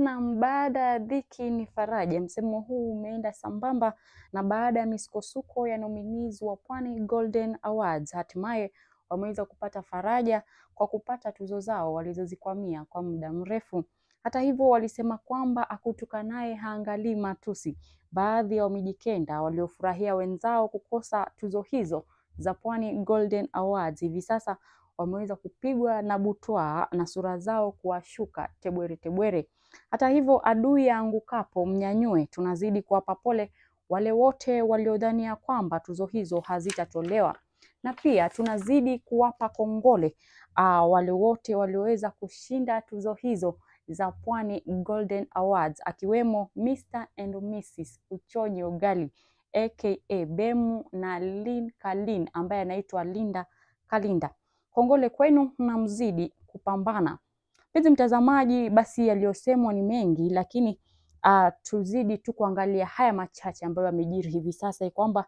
na baada ya dhiki ni faraja. Msemo huu umeenda sambamba na baada ya misukosuko ya nominizi wa Pwani Golden Awards hatimaye wameweza kupata faraja kwa kupata tuzo zao walizozikwamia kwa muda mrefu. Hata hivyo, walisema kwamba akutukanaye haangalii matusi. Baadhi ya Wamijikenda waliofurahia wenzao kukosa tuzo hizo za Pwani Golden Awards hivi sasa wameweza kupigwa na butwa na sura zao kuwashuka tebwere tebwere. Hata hivyo adui aangukapo mnyanyue. Tunazidi kuwapa pole wale wote waliodhania kwamba tuzo hizo hazitatolewa, na pia tunazidi kuwapa kongole uh, wale wote walioweza kushinda tuzo hizo za Pwani Golden Awards akiwemo Mr and Mrs Uchonyi Ugali aka Bemu na Lin Kalin ambaye anaitwa Linda Kalinda. Kongole kwenu mnamzidi kupambana. Mpenzi mtazamaji, basi yaliyosemwa ni mengi, lakini uh, tuzidi tu kuangalia haya machache ambayo yamejiri hivi sasa, kwamba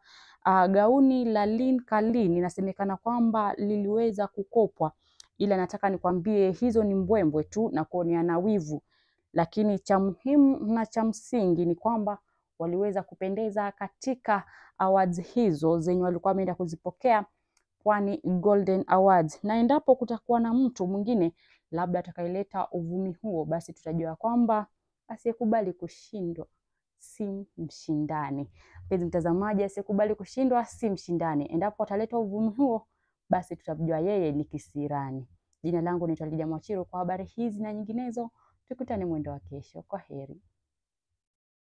uh, gauni la Lynn Karlin inasemekana kwamba liliweza kukopwa, ila nataka nikwambie hizo ni mbwembwe tu na kuoneana wivu, lakini cha muhimu na cha msingi ni kwamba waliweza kupendeza katika awards hizo zenye walikuwa wameenda kuzipokea kwani Golden Awards, na endapo kutakuwa na mtu mwingine labda atakayeleta uvumi huo, basi tutajua kwamba asiyekubali kushindwa si mshindani. Mpenzi mtazamaji, asiyekubali kushindwa si mshindani. Endapo ataleta uvumi huo, basi tutamjua yeye ni kisirani. Jina langu ni Talija Mwachiro. Kwa habari hizi na nyinginezo, tukutane mwendo wa kesho. Kwa heri.